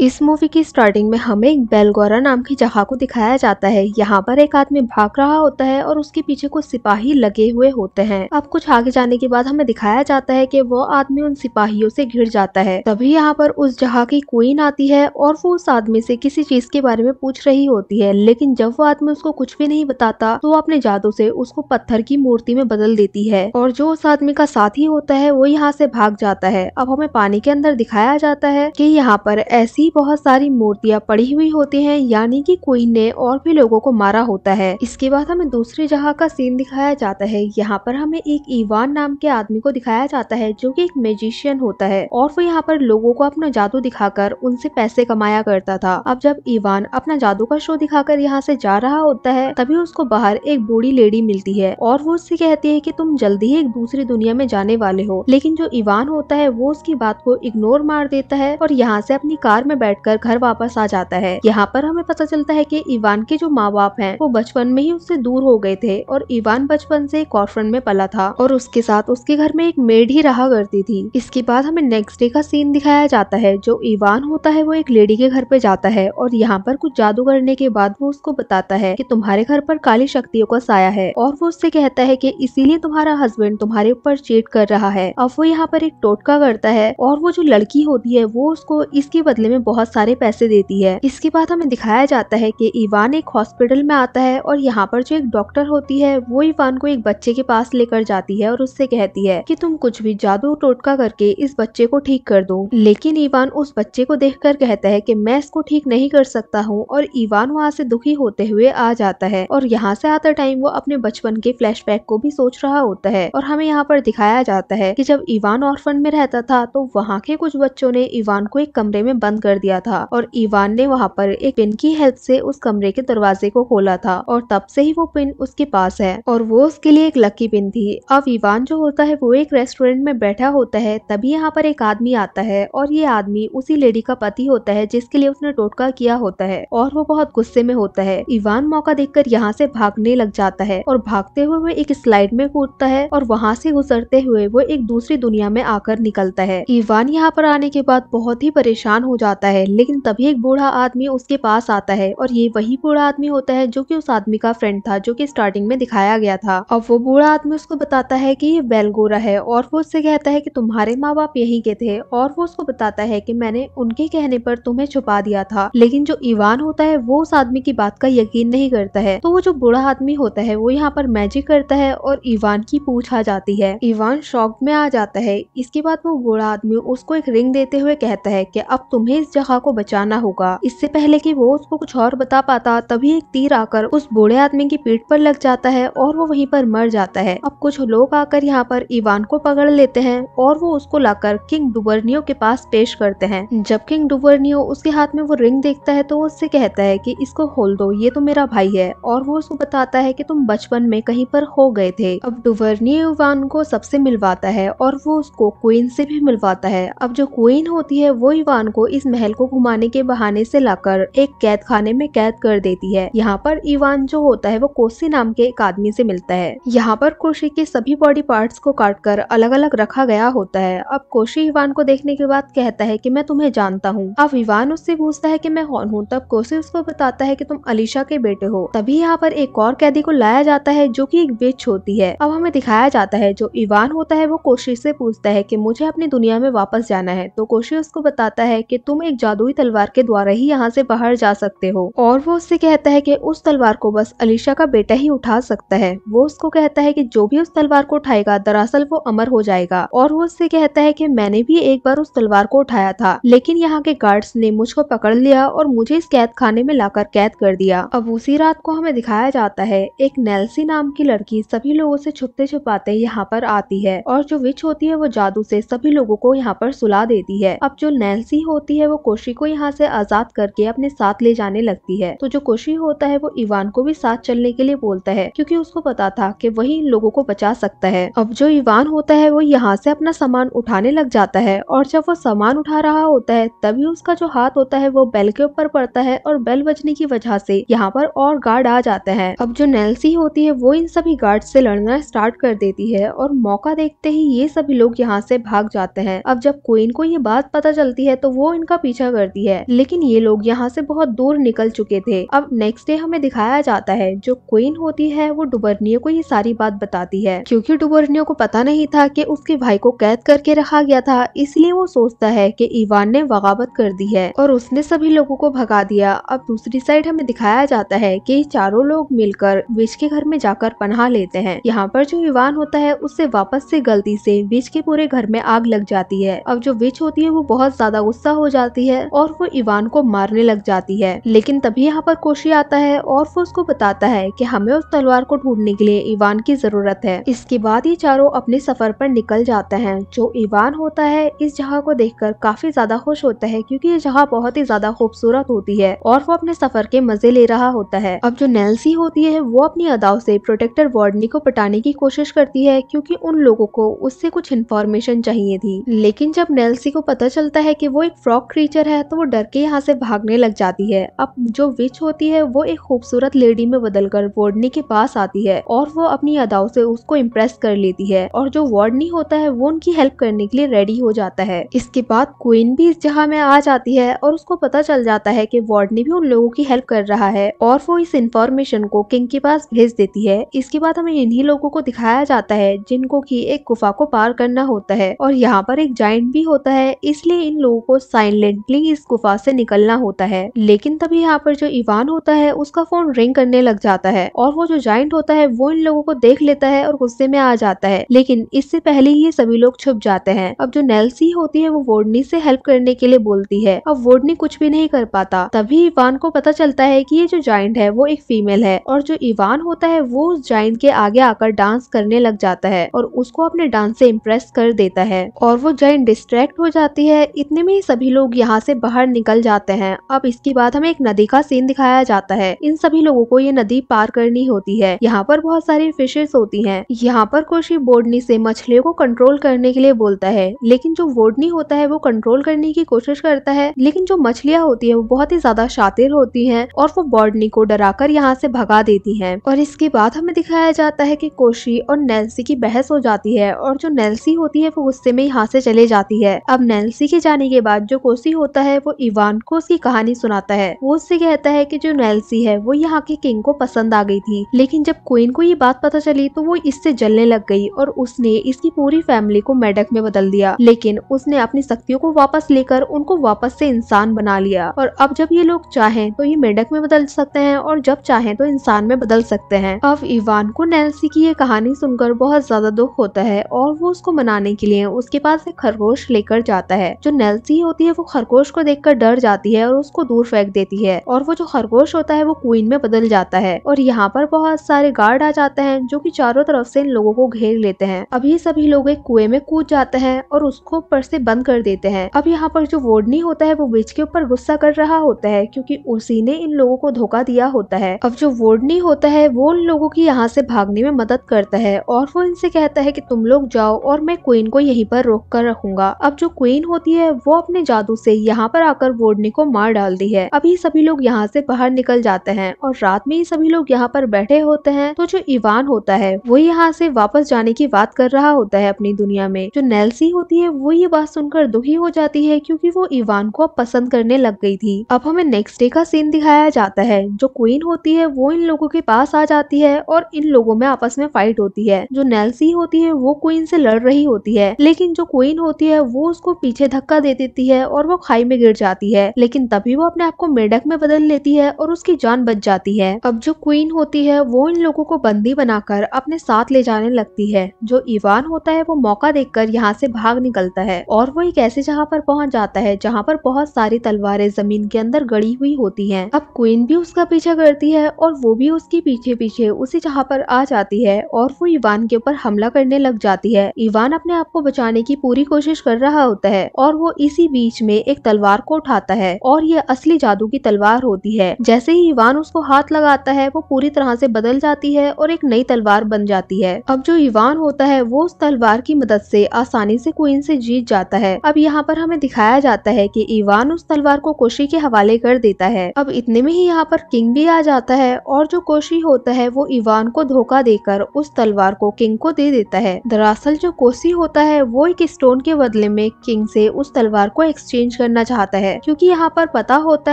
इस मूवी की स्टार्टिंग में हमें एक बेलगोरा नाम की जगह को दिखाया जाता है यहाँ पर एक आदमी भाग रहा होता है और उसके पीछे कुछ सिपाही लगे हुए होते हैं अब कुछ आगे जाने के बाद हमें दिखाया जाता है कि वो आदमी उन सिपाहियों से घिर जाता है तभी यहाँ पर उस जगह की क्वीन आती है और वो उस आदमी से किसी चीज के बारे में पूछ रही होती है लेकिन जब वो आदमी उसको कुछ भी नहीं बताता तो वो अपने जादू से उसको पत्थर की मूर्ति में बदल देती है और जो उस आदमी का साथी होता है वो यहाँ से भाग जाता है अब हमें पानी के अंदर दिखाया जाता है की यहाँ पर ऐसी ऐसी बहुत सारी मूर्तियाँ पड़ी हुई होती है यानी की कोई ने और भी लोगों को मारा होता है इसके बाद हमें दूसरे जगह का सीन दिखाया जाता है यहाँ पर हमें एक ईवान नाम के आदमी को दिखाया जाता है जो की एक मेजिशियन होता है और वो यहाँ पर लोगो को अपना जादू दिखाकर उनसे पैसे कमाया करता था अब जब ईवान अपना जादू का शो दिखाकर यहाँ से जा रहा होता है तभी उसको बाहर एक बूढ़ी लेडी मिलती है और वो उससे कहती है कि तुम जल्दी ही एक दूसरी दुनिया में जाने वाले हो लेकिन जो ईवान होता है वो उसकी बात को इग्नोर मार देता है और यहाँ से अपनी कार में में बैठकर घर वापस आ जाता है यहाँ पर हमें पता चलता है की इवान के जो माँ बाप है वो बचपन में ही उससे दूर हो गए थे और इवान बचपन से एक ऑर्फन में पला था और उसके साथ उसके घर में एक मेड ही रहा करती थी इसके बाद हमें नेक्स्ट डे का सीन दिखाया जाता है जो इवान होता है वो एक लेडी के घर पे जाता है और यहाँ पर कुछ जादू करने के बाद वो उसको बताता है कि तुम्हारे घर पर काली शक्तियों का साया है और वो उससे कहता है कि इसीलिए तुम्हारा हस्बैंड तुम्हारे ऊपर चीट कर रहा है अब वो यहाँ पर एक टोटका करता है और वो जो लड़की होती है वो उसको इसके बदले में में बहुत सारे पैसे देती है इसके बाद हमें दिखाया जाता है कि इवान एक हॉस्पिटल में आता है और यहाँ पर जो एक डॉक्टर होती है वो इवान को एक बच्चे के पास लेकर जाती है और उससे कहती है कि तुम कुछ भी जादू टोटका करके इस बच्चे को ठीक कर दो लेकिन ईवान उस बच्चे को देख कहता है की मैं इसको ठीक नहीं कर सकता हूँ और ईवान वहाँ से दुखी होते हुए आ जाता है और यहाँ से आता टाइम वो अपने बचपन के फ्लैशबैक को भी सोच रहा होता है और हमें यहाँ पर दिखाया जाता है कि जब ईवान ऑर्फन में रहता था तो वहाँ के कुछ बच्चों ने ईवान को एक कमरे में बंद कर दिया था और ईवान ने वहाँ पर एक पिन की हेल्प से उस कमरे के दरवाजे को खोला था और तब से ही वो पिन उसके पास है और वो उसके लिए एक लकी पिन थी अब ईवान जो होता है वो एक रेस्टोरेंट में बैठा होता है तभी यहाँ पर एक आदमी आता है और ये आदमी उसी लेडी का पति होता है जिसके लिए उसने टोटका किया होता है और वो बहुत गुस्से में होता है ईवान मौका देख कर यहाँ से भागने लग जाता है और भागते हुए वो एक स्लाइड में कूदता है और वहाँ से गुजरते हुए वो एक दूसरी दुनिया में आकर निकलता है ईवान यहाँ पर आने के बाद बहुत ही परेशान हो जाता जाता है लेकिन तभी एक बूढ़ा आदमी उसके पास आता है और ये वही बूढ़ा आदमी होता है जो कि उस आदमी का फ्रेंड था जो कि स्टार्टिंग में दिखाया गया था और वो बूढ़ा आदमी उसको बताता है कि ये बैलगोरा है और वो उससे कहता है कि तुम्हारे माँ बाप यहीं के थे और वो उसको बताता है कि मैंने उनके कहने पर तुम्हें छुपा दिया था लेकिन जो ईवान होता है वो उस आदमी की बात का यकीन नहीं करता है तो वो जो बूढ़ा आदमी होता है वो यहाँ पर मैजिक करता है और ईवान की पूछ आ जाती है ईवान शॉक में आ जाता है इसके बाद वो बूढ़ा आदमी उसको एक रिंग देते हुए कहता है कि अब तुम्हें इस जगह को बचाना होगा इससे पहले कि वो उसको कुछ और बता पाता तभी एक तीर आकर उस बूढ़े आदमी की पीठ पर लग जाता है और वो वहीं पर मर जाता है अब कुछ लोग आकर यहाँ पर इवान को पकड़ लेते हैं और वो उसको लाकर किंग डुबर्नियो के पास पेश करते हैं जब किंग डुबर्नियो उसके हाथ में वो रिंग देखता है तो वो उससे कहता है की इसको खोल दो ये तो मेरा भाई है और वो उसको बताता है की तुम बचपन में कहीं पर हो गए थे अब डुवर्नियो इवान को सबसे मिलवाता है और वो उसको क्वीन से भी मिलवाता है अब जो क्वीन होती है वो इवान को इस महल को घुमाने के बहाने से लाकर एक कैद खाने में कैद कर देती है यहाँ पर इवान जो होता है वो कोसी नाम के एक आदमी से मिलता है यहाँ पर कोशी के सभी बॉडी पार्ट्स को काट कर अलग अलग रखा गया होता है अब कोशी इवान को देखने के बाद कहता है की मैं तुम्हें जानता हूँ अब इवान उससे पूछता है की मैं कौन हूँ तब कोसी उसको बताता है की तुम अलीशा के बेटे हो तभी यहाँ पर एक और कैदी को लाया जाता है जो की एक बिच होती है अब हमें दिखाया जाता है जो इवान होता है वो कोशी से पूछता है की मुझे अपनी दुनिया में वापस जाना है तो कोशी उसको बताता है की तुम एक जादुई तलवार के द्वारा ही यहाँ से बाहर जा सकते हो और वो उससे कहता है कि उस तलवार को बस अलीशा का बेटा ही उठा सकता है वो उसको कहता है कि जो भी उस तलवार को उठाएगा दरअसल वो अमर हो जाएगा और वो उससे कहता है कि मैंने भी एक बार उस तलवार को उठाया था लेकिन यहाँ के गार्ड्स ने मुझको पकड़ लिया और मुझे इस कैद खाने में लाकर कैद कर दिया अब उसी रात को हमें दिखाया जाता है एक नेल्सी नाम की लड़की सभी लोगों से छुपते छुपाते यहाँ पर आती है और जो विच होती है वो जादू से सभी लोगों को यहाँ पर सुला देती है अब जो नेल्सी होती है वो वो कोशी को यहाँ से आजाद करके अपने साथ ले जाने लगती है तो जो कोशी होता है वो इवान को भी साथ चलने के लिए बोलता है क्योंकि उसको पता था कि वही इन लोगों को बचा सकता है अब जो इवान होता है वो यहाँ से अपना सामान उठाने लग जाता है और जब वो सामान उठा रहा होता है तभी उसका जो हाथ होता है वो बेल के ऊपर पड़ता है और बेल बजने की वजह से यहाँ पर और गार्ड आ जाते हैं अब जो नेल्सी होती है वो इन सभी गार्ड से लड़ना स्टार्ट कर देती है और मौका देखते ही ये सभी लोग यहाँ से भाग जाते हैं अब जब क्वीन को ये बात पता चलती है तो वो इनका पीछा करती है लेकिन ये लोग यहाँ से बहुत दूर निकल चुके थे अब नेक्स्ट डे हमें दिखाया जाता है जो क्वीन होती है वो डुबर्नियो को ये सारी बात बताती है क्योंकि डुबर्नियो को पता नहीं था कि उसके भाई को कैद करके रखा गया था इसलिए वो सोचता है कि इवान ने बगावत कर दी है और उसने सभी लोगों को भगा दिया अब दूसरी साइड हमें दिखाया जाता है कि चारों लोग मिलकर विच के घर में जाकर पनाह लेते हैं यहाँ पर जो इवान होता है उससे वापस से गलती से विच के पूरे घर में आग लग जाती है अब जो विच होती है वो बहुत ज्यादा गुस्सा हो जाती जाती है और वो इवान को मारने लग जाती है लेकिन तभी यहाँ पर कोशी आता है और वो उसको बताता है कि हमें उस तलवार को ढूंढने के लिए इवान की जरूरत है इसके बाद ये चारों अपने सफर पर निकल जाते हैं जो इवान होता है इस जगह को कर काफी ज्यादा खुश होता है क्यूँकी ये जगह बहुत ही ज्यादा खूबसूरत होती है और वो अपने सफर के मजे ले रहा होता है अब जो नेल्सी होती है वो अपनी अदाव से प्रोटेक्टर वार्डनी को पटाने की कोशिश करती है क्योंकि उन लोगों को उससे कुछ इन्फॉर्मेशन चाहिए थी लेकिन जब नेल्सी को पता चलता है कि वो एक फ्रॉक क्रीचर है तो वो डर के यहाँ से भागने लग जाती है अब जो विच होती है वो एक खूबसूरत लेडी में बदलकर वार्डनी के पास आती है और वो अपनी अदाओं से उसको इम्प्रेस कर लेती है और जो वार्डनी होता है वो उनकी हेल्प करने के लिए रेडी हो जाता है इसके बाद क्वीन भी इस जहाँ में आ जाती है और उसको पता चल जाता है की वार्डनी भी उन लोगों की हेल्प कर रहा है और वो इस इंफॉर्मेशन को किंग के पास भेज देती है इसके बाद हमें इन्ही लोगों को दिखाया जाता है जिनको की एक गुफा को पार करना होता है और यहाँ पर एक जाइंट भी होता है इसलिए इन लोगों को साइन वायलेंटली इस गुफा से निकलना होता है लेकिन तभी यहाँ पर जो इवान होता है उसका फोन रिंग करने लग जाता है और वो जो जॉइंट होता है वो इन लोगों को देख लेता है और गुस्से में आ जाता है लेकिन इससे पहले ही सभी लोग छुप जाते हैं अब जो नेल्सी होती है वो वोडनी से हेल्प करने के लिए बोलती है अब वोडनी कुछ भी नहीं कर पाता तभी इवान को पता चलता है की ये जो जॉइंट है वो एक फीमेल है और जो इवान होता है वो उस जाइंट के आगे आकर डांस करने लग जाता है और उसको अपने डांस से इम्प्रेस कर देता है और वो जॉइंट डिस्ट्रैक्ट हो जाती है इतने में ही सभी लोग यहाँ से बाहर निकल जाते हैं अब इसके बाद हमें एक नदी का सीन दिखाया जाता है इन सभी लोगों को ये नदी पार करनी होती है यहाँ पर बहुत सारी फिशेस होती हैं। यहाँ पर कोशी बोर्डनी से मछलियों को कंट्रोल करने के लिए बोलता है लेकिन जो बोर्डनी होता है वो कंट्रोल करने की कोशिश करता है लेकिन जो मछलियाँ होती है वो बहुत ही ज्यादा शातिर होती है और वो बोर्डनी को डराकर यहाँ से भगा देती है और इसके बाद हमें दिखाया जाता है की कोशी और नैन्सी की बहस हो जाती है और जो नेल्सी होती है वो गुस्से में यहाँ से चले जाती है अब नेल्सी के जाने के बाद जो कोशी नेल्सी होता है वो इवान को उसकी कहानी सुनाता है वो उससे कहता है कि जो नेल्सी है वो यहाँ के किंग को पसंद आ गई थी लेकिन जब क्वीन को ये बात पता चली तो वो इससे जलने लग गई और उसने इसकी पूरी फैमिली को मेडक में बदल दिया लेकिन उसने अपनी शक्तियों को वापस लेकर उनको वापस से इंसान बना लिया और अब जब ये लोग चाहे तो ये मेडक में बदल सकते हैं और जब चाहे तो इंसान में बदल सकते हैं अब इवान को नेल्सी की ये कहानी सुनकर बहुत ज्यादा दुख होता है और वो उसको मनाने के लिए उसके पास एक खरगोश लेकर जाता है जो नेल्सी होती है वो खरगोश को देखकर डर जाती है और उसको दूर फेंक देती है और वो जो खरगोश होता है वो क्वीन में बदल जाता है और यहाँ पर बहुत सारे गार्ड आ जाते हैं जो की चारों तरफ से इन लोगों को घेर लेते हैं अभी सभी लोग एक कुएं में कूद जाते हैं और उसको ऊपर से बंद कर देते हैं अब यहाँ पर जो वोडनी होता है वो ब्रिज के ऊपर गुस्सा कर रहा होता है क्योंकि उसी ने इन लोगों को धोखा दिया होता है अब जो वोडनी होता है वो उन लोगों की यहाँ से भागने में मदद करता है और वो इनसे कहता है कि तुम लोग जाओ और मैं क्वीन को यहीं पर रोक कर रखूंगा अब जो क्वीन होती है वो अपने जादू से यहाँ पर आकर वोडनी को मार डालती है अभी सभी लोग यहाँ से बाहर निकल जाते हैं और रात में ही सभी लोग यहाँ पर बैठे होते हैं तो जो इवान होता है वो यहाँ से वापस जाने की बात कर रहा होता है अपनी दुनिया में जो नेल्सी होती है वो ये बात सुनकर दुखी हो जाती है क्योंकि वो इवान को अब पसंद करने लग गई थी अब हमें नेक्स्ट डे का सीन दिखाया जाता है जो क्वीन होती है वो इन लोगों के पास आ जाती है और इन लोगों में आपस में फाइट होती है जो नेल्सी होती है वो क्वीन से लड़ रही होती है लेकिन जो क्वीन होती है वो उसको पीछे धक्का दे देती है और वो खाई में गिर जाती है लेकिन तभी वो अपने आप को मेढक में बदल लेती है और उसकी जान बच जाती है अब जो क्वीन होती है वो इन लोगों को बंदी बनाकर अपने साथ ले जाने लगती है जो इवान होता है वो मौका देखकर यहाँ से भाग निकलता है और वो एक ऐसे जहाँ पर पहुँच जाता है जहाँ पर बहुत सारी तलवारें जमीन के अंदर गड़ी हुई होती है अब क्वीन भी उसका पीछा करती है और वो भी उसके पीछे पीछे उसी जहाँ पर आ जाती है और वो इवान के ऊपर हमला करने लग जाती है इवान अपने आप को बचाने की पूरी कोशिश कर रहा होता है और वो इसी बीच में एक तलवार को उठाता है और यह असली जादू की तलवार होती है जैसे ही इवान उसको हाथ लगाता है वो पूरी तरह से बदल जाती है और एक नई तलवार बन जाती है अब जो इवान होता है वो उस तलवार की मदद से आसानी से क्वीन से जीत जाता है अब यहाँ पर हमें दिखाया जाता है की इवान उस तलवार को कोशी के हवाले कर देता है अब इतने में ही यहाँ पर किंग भी आ जाता है और जो कोशी होता है वो इवान को धोखा देकर उस तलवार को किंग को दे देता है दरअसल जो कोशी होता है वो एक स्टोन के बदले में किंग से उस तलवार को एक्सचेंज चेंज करना चाहता है क्योंकि यहाँ पर पता होता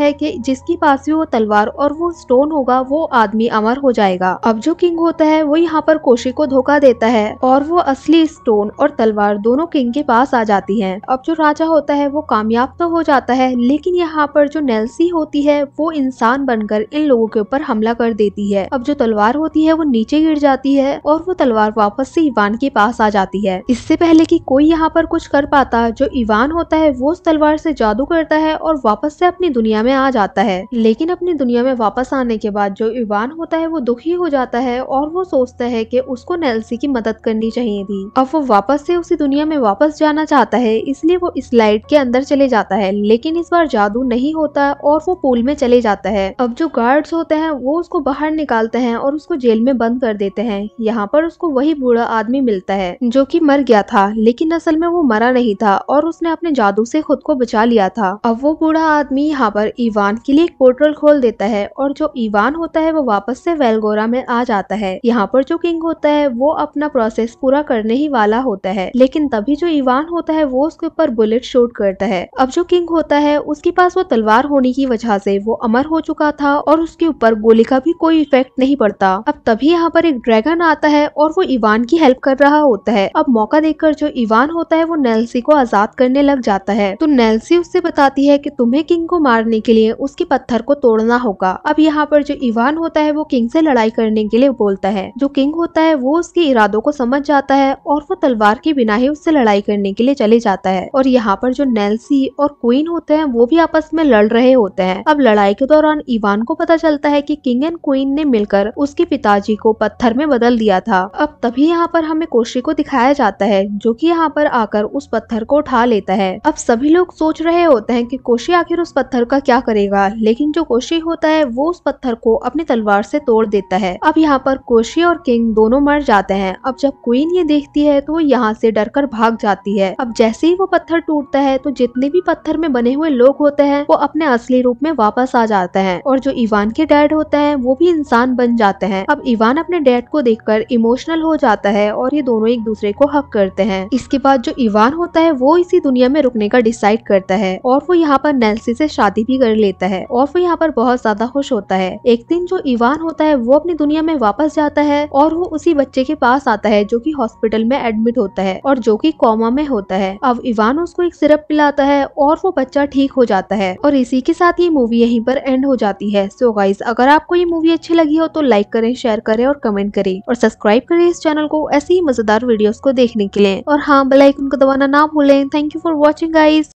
है कि जिसके पास भी वो तलवार और वो स्टोन होगा वो आदमी अमर हो जाएगा अब जो किंग होता है वो यहाँ पर कोशी को धोखा देता है और वो असली स्टोन और तलवार दोनों किंग के पास आ जाती है अब जो राजा होता है वो कामयाब तो हो जाता है लेकिन यहाँ पर जो नेल्सी होती है वो इंसान बनकर इन लोगों के ऊपर हमला कर देती है अब जो तलवार होती है वो नीचे गिर जाती है और वो तलवार वापस से इवान के पास आ जाती है इससे पहले कि कोई यहाँ पर कुछ कर पाता जो इवान होता है वो उस तलवार प्रकार से जादू करता है और वापस से अपनी दुनिया में आ जाता है लेकिन अपनी दुनिया में वापस आने के बाद जो इवान होता है वो दुखी हो जाता है और वो सोचता है कि उसको नेल्सी की मदद करनी चाहिए थी अब वो वापस से उसी दुनिया में वापस जाना चाहता है इसलिए वो स्लाइड के अंदर चले जाता है लेकिन इस बार जादू नहीं होता और वो पूल में चले जाता है अब जो गार्ड्स होते हैं वो उसको बाहर निकालते हैं और उसको जेल में बंद कर देते हैं यहाँ पर उसको वही बूढ़ा आदमी मिलता है जो की मर गया था लेकिन असल में वो मरा नहीं था और उसने अपने जादू से खुद को बचा लिया था अब वो बूढ़ा आदमी यहाँ पर ईवान के लिए एक पोर्टल खोल देता है और जो ईवान होता है वो वापस से वेलगोरा में आ जाता है यहाँ पर जो किंग होता है वो अपना प्रोसेस पूरा करने ही वाला होता है लेकिन तभी जो ईवान होता है वो उसके ऊपर बुलेट शूट करता है अब जो किंग होता है उसके पास वो तलवार होने की वजह से वो अमर हो चुका था और उसके ऊपर गोली का भी कोई इफेक्ट नहीं पड़ता अब तभी यहाँ पर एक ड्रैगन आता है और वो ईवान की हेल्प कर रहा होता है अब मौका देखकर जो ईवान होता है वो नेल्सी को आजाद करने लग जाता है तो नेल एलसी उससे बताती है कि तुम्हें किंग को मारने के लिए उसके पत्थर को तोड़ना होगा अब यहाँ पर जो इवान होता है वो किंग से लड़ाई करने के लिए बोलता है जो किंग होता है वो उसके इरादों को समझ जाता है और वो तलवार के बिना ही उससे लड़ाई करने के लिए चले जाता है और यहाँ पर जो नेल्सी और क्वीन होते हैं वो भी आपस में लड़ रहे होते हैं अब लड़ाई के दौरान इवान को पता चलता है की किंग एंड क्वीन ने मिलकर उसके पिताजी को पत्थर में बदल दिया था अब तभी यहाँ पर हमें कोशी को दिखाया जाता है जो की यहाँ पर आकर उस पत्थर को उठा लेता है अब सभी लोग सोच रहे होते हैं कि कोशी आखिर उस पत्थर का क्या करेगा लेकिन जो कोशी होता है वो उस पत्थर को अपनी तलवार से तोड़ देता है अब यहाँ पर कोशी और किंग दोनों मर जाते हैं अब जब क्वीन ये देखती है तो वो यहाँ से डर कर भाग जाती है अब जैसे ही वो पत्थर टूटता है तो जितने भी पत्थर में बने हुए लोग होते हैं वो अपने असली रूप में वापस आ जाते हैं और जो इवान के डैड होते हैं वो भी इंसान बन जाते हैं अब इवान अपने डैड को कर इमोशनल हो जाता है और ये दोनों एक दूसरे को हक करते हैं इसके बाद जो इवान होता है वो इसी दुनिया में रुकने का डिसाइड कर करता है और वो यहाँ पर नेल्सी से शादी भी कर लेता है और वो यहाँ पर बहुत ज्यादा खुश होता है एक दिन जो इवान होता है वो अपनी दुनिया में वापस जाता है और वो उसी बच्चे के पास आता है जो की हॉस्पिटल में एडमिट होता है और जो की कॉमा में होता है अब इवान उसको एक सिरप पिलाता है और वो बच्चा ठीक हो जाता है और इसी के साथ ये मूवी यही पर एंड हो जाती है सो गाइस गाइज अगर आपको ये मूवी अच्छी लगी हो तो लाइक करें शेयर करें और कमेंट करें और सब्सक्राइब करें इस चैनल को ऐसे ही मजेदार वीडियोस को देखने के लिए और हाँ बेलाइकन को दबाना ना भूलें thank you for watching guys